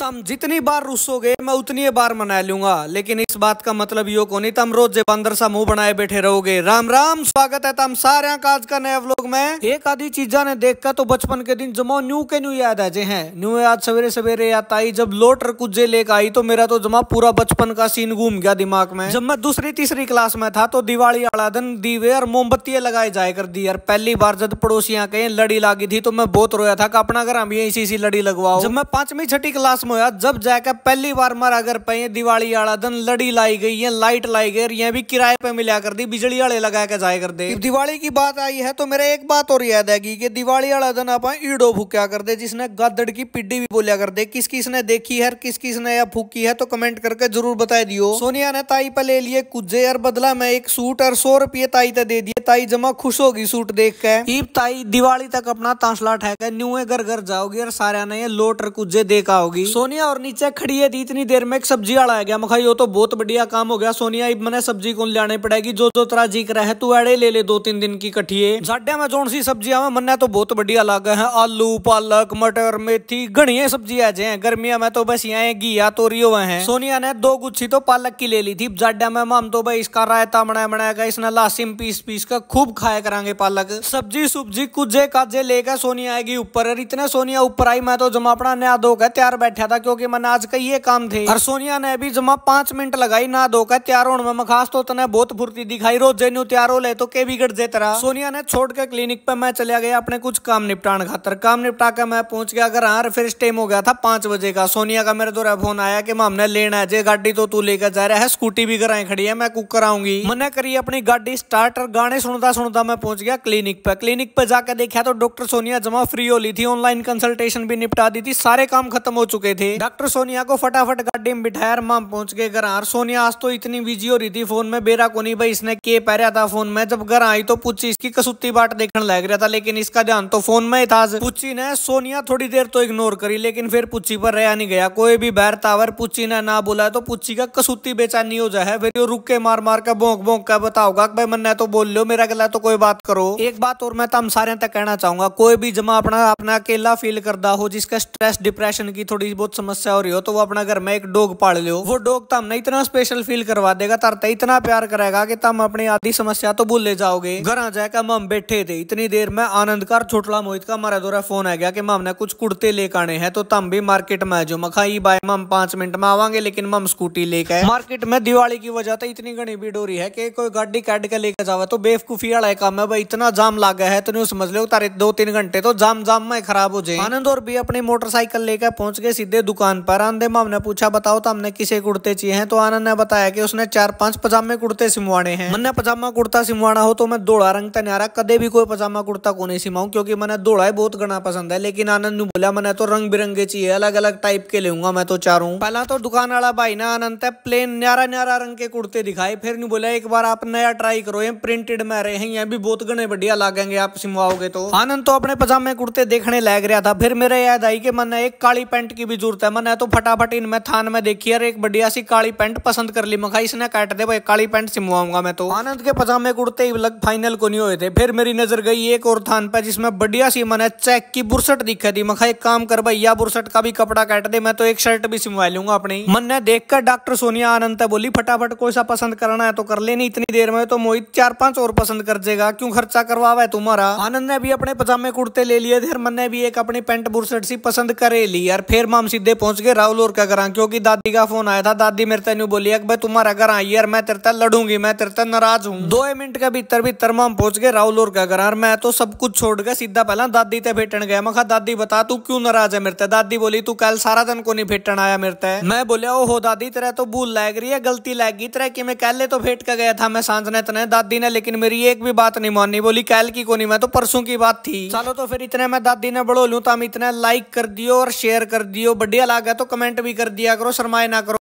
तम जितनी बार रुसोगे मैं उतनी बार मना लूंगा लेकिन इस बात का मतलब यो को नहीं तुम रोज जेबांदर सा मुंह बनाए बैठे रहोगे राम राम स्वागत है तम सारे काज का नया व्लॉग में एक आधी चीजा ने देख तो बचपन के दिन जमा न्यू के न्यू याद है जे है न्यू आज सवेरे सवेरे याद आई जब लोटर कुजे लेकर आई तो मेरा तो जमा पूरा बचपन का सीन घूम गया दिमाग में जब मैं दूसरी तीसरी क्लास में था तो दिवाली वाला दिन दीवे और मोमबत्तियां लगाए जाए कर दी यार पहली बार जब पड़ोसियां कहीं लड़ी लागी थी तो मैं बहुत रोया था अपना घर हम यही इसी लड़ी लगवाओ जब मैं पांचवी छठी क्लास खत्म होया जब जाकर पहली बार मारा घर पे दिवाली वाला दिन लड़ी लाई गई है लाइट लाई गई और ये भी किराए पे मिला कर दी बिजली वाले लगा के जाए कर दे दिवाली की बात आई है तो मेरे एक बात और याद आएगी कि दिवाली वाला दिन आप ईडो फूकया कर दे जिसने गादड़ की पिड्डी भी बोलिया कर दे किस किस ने देखी है किस किस ने यह फूकी है तो कमेंट करके जरूर बता दियो सोनिया ने ताई पे ले लिए कुजे यार बदला में एक सूट और सौ रुपये ताई ते दे दिए ताई जमा खुश होगी सूट देख के ताई दिवाली तक अपना तांसला ठहके न्यू घर घर जाओगी और सारे ने ये लोट और कुजे देखा होगी सोनिया और नीचे खड़ी है इतनी देर में एक सब्जी वाला आ गया मखा यो तो बहुत बढ़िया काम हो गया सोनिया मैंने सब्जी कौन लाने पड़ेगी जो जो तरह जीक रहा है तू एड़े ले ले दो तीन दिन की कठिए साडिया में जो सी सब्जियां में मन तो बहुत बढ़िया लग है आलू पालक मटर मेथी घनी सब्जी आज है गर्मिया में तो बस यहाँ घिया तोरी हुए हैं सोनिया ने दो गुच्छी तो पालक की ले ली थी जाडिया में मम तो भाई इसका रायता बनाया बनाया इसने लासिम पीस पीस का खूब खाया करांगे पालक सब्जी सुब्जी कुजे काजे लेकर सोनिया आएगी ऊपर इतने सोनिया ऊपर आई मैं तो जमा अपना नया दो तैयार बैठा था क्योंकि मैंने आज का ये काम थे और सोनिया ने अभी जमा पांच मिनट लगाई ना धोकर त्यार होने में खास तो तने बहुत फुर्ती दिखाई रोज जेन्यू त्यार हो ले तो के भी जे तरह सोनिया ने छोड़ के क्लिनिक पे मैं चलिया गया अपने कुछ काम निपटान खातर काम निपटा कर मैं पहुंच गया अगर हाँ फिर टाइम हो गया था पांच बजे का सोनिया का मेरे दो फोन आया कि हमने लेना है जे गाड़ी तो तू लेकर जा रहा है स्कूटी भी कराए खड़ी है मैं कुक कराऊंगी मैंने करी अपनी गाड़ी स्टार्ट और गाने सुनता सुनता मैं पहुंच गया क्लिनिक पे क्लिनिक पे जाकर देखा तो डॉक्टर सोनिया जमा फ्री होली थी ऑनलाइन कंसल्टेशन भी निपटा दी थी सारे काम खत्म हो चुके थे डॉक्टर सोनिया को फटाफट गाड़ी में बिठाया माम पहुंच गए घर आर सोनिया आज तो इतनी बिजी हो रही थी फोन में बेरा को नहीं भाई इसने के पहरा था फोन में जब घर आई तो पुच्ची इसकी कसूती बाट देखने लग रहा था लेकिन इसका ध्यान तो फोन में था पुच्ची ने सोनिया थोड़ी देर तो इग्नोर करी लेकिन फिर पुच्ची पर रहा नहीं गया कोई भी बैर तावर पुच्ची ने ना बोला तो पूछी का कसूती बेचानी हो जाए फिर तो रुक के मार मार कर भोंक भोंक का बताओगा भाई मन तो बोल लो मेरा गला तो कोई बात करो एक बात और मैं तम सारे तक कहना चाहूंगा कोई भी जमा अपना अपना अकेला फील करता हो जिसका स्ट्रेस डिप्रेशन की थोड़ी बहुत समस्या हो रही हो तो वो अपना घर में एक डॉग पाल लो वो डॉग तम तो ने इतना स्पेशल फील करवा देगा तरते इतना प्यार करेगा की तम अपनी आधी समस्या तो भूल ले जाओगे घर आ जाए हम बैठे थे इतनी देर में आनंद कर छोटला मोहित का हमारा दौरा फोन आ गया की मम ने कुछ कुर्ते लेकर आने हैं तो तम भी मार्केट में आ जाओ मखाई बाय मम पांच मिनट में आवागे लेकिन मम स्कूटी लेकर मार्केट में दिवाली की वजह तो इतनी घनी भीड़ हो रही है की कोई गाड़ी काट के लेकर जाओ तो बेवकूफी वाला काम है भाई इतना जाम गया है तो नहीं समझ लो तारे दो तीन घंटे तो जाम जाम में खराब हो जाए आनंद और भी अपनी मोटरसाइकिल लेकर पहुंच गए सीधे दुकान पर आंधे माम ने पूछा बताओ तो हमने किसे कुर्ते चाहिए हैं तो आनंद ने बताया कि उसने चार पांच पजामे कुर्ते सिमवाने हैं मैंने पजामा कुर्ता सिमवाना हो तो मैं दौड़ा रंग तो न्यारा कदे भी कोई पजामा कुर्ता को नहीं सिमाऊ क्योंकि मैंने दौड़ा ही बहुत गणा पसंद है लेकिन आनंद ने बोला मैंने तो रंग बिरंगे चाहिए अलग अलग टाइप के लूंगा मैं तो चारूं पहला तो दुकान वाला भाई ने आनंद प्लेन न्यारा न्यारा रंग के कुर्ते दिखाए फिर नहीं बोला एक बार आप नया ट्राई करो ये प्रिंटेड में रहे हैं ये भी बहुत गणे बढ़िया लागेंगे आप सिमवाओगे तो आनंद तो अपने पजामे कुर्ते देखने लग रहा था फिर मेरे याद आई कि मैंने एक काली पैंट की भी जरूरत है मन तो फटाफट इनमें थान में देखी यार एक बढ़िया सी काली पैंट पसंद कर ली मखा इसने काट दे भाई काली पैंट सिमवाऊंगा मैं तो आनंद के पजामे कुर्ते ही लग फाइनल को नहीं हुए थे फिर मेरी नजर गई एक और थान पर जिसमें बढ़िया सी मैंने चेक की बुरसट दिखा थी मखा एक काम कर भाई या बुरसट का भी कपड़ा काट दे मैं तो एक शर्ट भी सिमवा लूंगा अपनी मन ने देखकर डॉक्टर सोनिया आनंद बोली फटाफट कोई सा पसंद करना है तो कर लेनी इतनी देर में तो मोहित चार पांच और पसंद कर देगा क्यों खर्चा करवावा है तुम्हारा आनंद ने भी अपने पजामे कुर्ते ले लिए थे मन ने भी एक अपनी पेंट बुरसट सी पसंद करे ली यार फिर माम सीधे पहुंच गए राहुल और क्या करा क्योंकि दादी का फोन आया था दादी मेरे तेन बोली भाई तुम्हारा घर आई यार मैं तेरे लड़ूंगी मैं तेरे नाराज हूँ दो मिनट का भीतर भीतर में हम पहुंच गए राहुल और क्या करा मैं तो सब कुछ छोड़ गया सीधा पहला दादी ते भेटन गया मैं दादी बता तू क्यों नाराज है मेरे दादी बोली तू कल सारा दिन को नहीं भेटन आया मेरे मैं बोलिया ओहो दादी तेरा तो भूल लग रही है गलती लाएगी तेरा कि मैं कहले तो भेट का गया था मैं सांझ ने तने दादी ने लेकिन मेरी एक भी बात नहीं मानी बोली कल की को नहीं मैं तो परसों की बात थी चलो तो फिर इतने मैं दादी ने बड़ो लू तो हम इतने लाइक कर दियो और शेयर कर दियो बढ़िया लगा तो कमेंट भी कर दिया करो शरमाए ना करो